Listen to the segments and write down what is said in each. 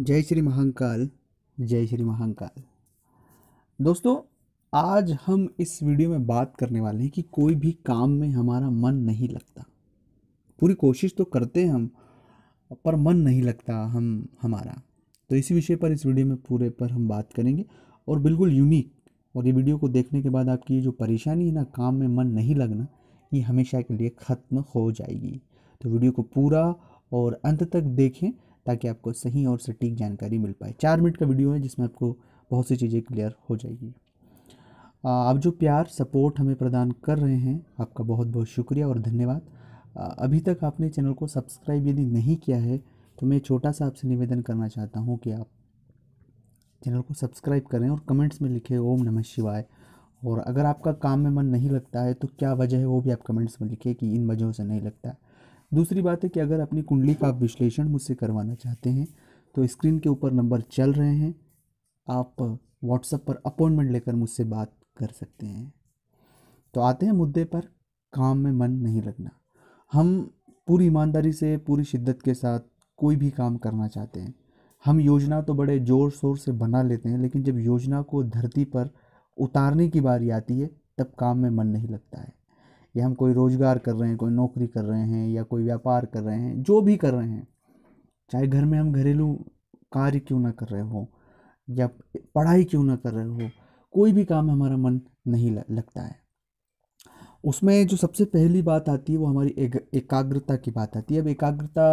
जय श्री महाकाल जय श्री महाकाल दोस्तों आज हम इस वीडियो में बात करने वाले हैं कि कोई भी काम में हमारा मन नहीं लगता पूरी कोशिश तो करते हैं हम पर मन नहीं लगता हम हमारा तो इसी विषय पर इस वीडियो में पूरे पर हम बात करेंगे और बिल्कुल यूनिक और ये वीडियो को देखने के बाद आपकी जो परेशानी है ना काम में मन नहीं लगना ये हमेशा के लिए ख़त्म हो जाएगी तो वीडियो को पूरा और अंत तक देखें ताकि आपको सही और सटीक जानकारी मिल पाए चार मिनट का वीडियो है जिसमें आपको बहुत सी चीज़ें क्लियर हो जाएगी आप जो प्यार सपोर्ट हमें प्रदान कर रहे हैं आपका बहुत बहुत शुक्रिया और धन्यवाद अभी तक आपने चैनल को सब्सक्राइब यदि नहीं किया है तो मैं छोटा सा आपसे निवेदन करना चाहता हूँ कि आप चैनल को सब्सक्राइब करें और कमेंट्स में लिखें ओम नमः शिवाय और अगर आपका काम में मन नहीं लगता है तो क्या वजह है वो भी आप कमेंट्स में लिखें कि इन वजहों से नहीं लगता दूसरी बात है कि अगर अपनी कुंडली का आप विश्लेषण मुझसे करवाना चाहते हैं तो स्क्रीन के ऊपर नंबर चल रहे हैं आप व्हाट्सएप पर अपॉइंटमेंट लेकर मुझसे बात कर सकते हैं तो आते हैं मुद्दे पर काम में मन नहीं लगना हम पूरी ईमानदारी से पूरी शिद्दत के साथ कोई भी काम करना चाहते हैं हम योजना तो बड़े ज़ोर शोर से बना लेते हैं लेकिन जब योजना को धरती पर उतारने की बारी आती है तब काम में मन नहीं लगता है या हम कोई रोज़गार कर रहे हैं कोई नौकरी कर रहे हैं या कोई व्यापार कर रहे हैं जो भी कर रहे हैं चाहे घर में हम घरेलू कार्य क्यों ना कर रहे हो या पढ़ाई क्यों ना कर रहे हो कोई भी काम हमारा मन नहीं लगता है उसमें जो सबसे पहली बात आती है वो हमारी एक, एकाग्रता की बात आती है अब एकाग्रता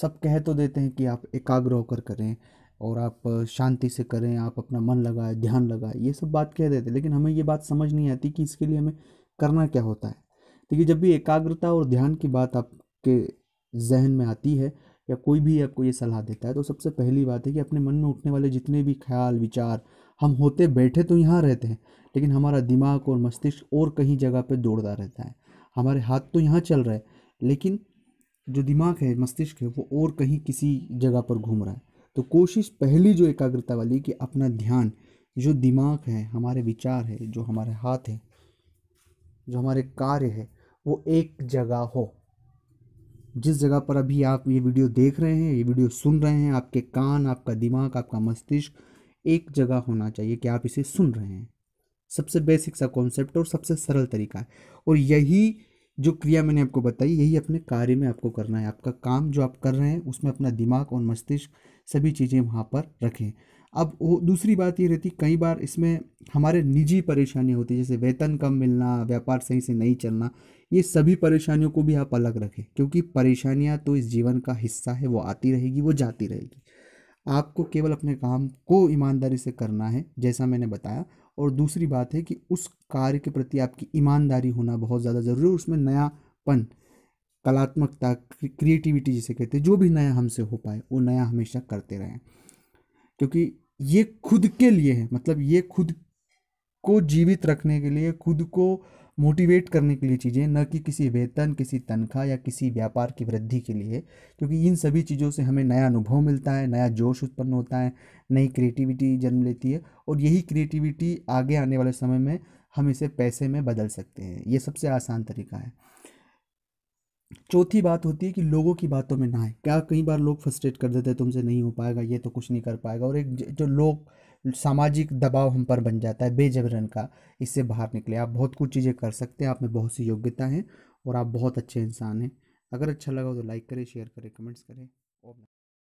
सब कह तो देते हैं कि आप एकाग्र होकर करें और आप शांति से करें आप अपना मन लगाए ध्यान लगाए ये सब बात कह देते हैं लेकिन हमें ये बात समझ नहीं आती कि इसके लिए हमें करना क्या होता है देखिए जब भी एकाग्रता और ध्यान की बात आपके जहन में आती है या कोई भी आपको ये सलाह देता है तो सबसे पहली बात है कि अपने मन में उठने वाले जितने भी ख्याल विचार हम होते बैठे तो यहाँ रहते हैं लेकिन हमारा दिमाग और मस्तिष्क और कहीं जगह पर दौड़ता रहता है हमारे हाथ तो यहाँ चल रहे लेकिन जो दिमाग है मस्तिष्क है वो और कहीं किसी जगह पर घूम रहा है तो कोशिश पहली जो एकाग्रता वाली कि अपना ध्यान जो दिमाग है हमारे विचार है जो हमारे हाथ है जो हमारे कार्य है वो एक जगह हो जिस जगह पर अभी आप ये वीडियो देख रहे हैं ये वीडियो सुन रहे हैं आपके कान आपका दिमाग आपका मस्तिष्क एक जगह होना चाहिए कि आप इसे सुन रहे हैं सबसे बेसिक सा कॉन्सेप्ट और सबसे सरल तरीका है और यही जो क्रिया मैंने आपको बताई यही अपने कार्य में आपको करना है आपका काम जो आप कर रहे हैं उसमें अपना दिमाग और मस्तिष्क सभी चीज़ें वहाँ पर रखें अब वो दूसरी बात ये रहती कई बार इसमें हमारे निजी परेशानियाँ होती जैसे वेतन कम मिलना व्यापार सही से नहीं चलना ये सभी परेशानियों को भी आप अलग रखें क्योंकि परेशानियाँ तो इस जीवन का हिस्सा है वो आती रहेगी वो जाती रहेगी आपको केवल अपने काम को ईमानदारी से करना है जैसा मैंने बताया और दूसरी बात है कि उस कार्य के प्रति आपकी ईमानदारी होना बहुत ज़्यादा ज़रूरी है उसमें नयापन कलात्मकता क्रिएटिविटी जिसे कहते हैं जो भी नया हमसे हो पाए वो नया हमेशा करते रहें क्योंकि ये खुद के लिए है मतलब ये खुद को जीवित रखने के लिए खुद को मोटिवेट करने के लिए चीज़ें न कि किसी वेतन किसी तनख्वाह या किसी व्यापार की वृद्धि के लिए क्योंकि इन सभी चीज़ों से हमें नया अनुभव मिलता है नया जोश उत्पन्न होता है नई क्रिएटिविटी जन्म लेती है और यही क्रिएटिविटी आगे आने वाले समय में हम इसे पैसे में बदल सकते हैं ये सबसे आसान तरीका है चौथी बात होती है कि लोगों की बातों में ना आए क्या कई बार लोग फर्स्ट्रेट कर देते हैं तुमसे नहीं हो पाएगा ये तो कुछ नहीं कर पाएगा और एक जो लोग सामाजिक दबाव हम पर बन जाता है बेजबरन का इससे बाहर निकले आप बहुत कुछ चीज़ें कर सकते हैं आप में बहुत सी योग्यता है और आप बहुत अच्छे इंसान हैं अगर अच्छा लगा तो लाइक करें शेयर करें कमेंट्स करें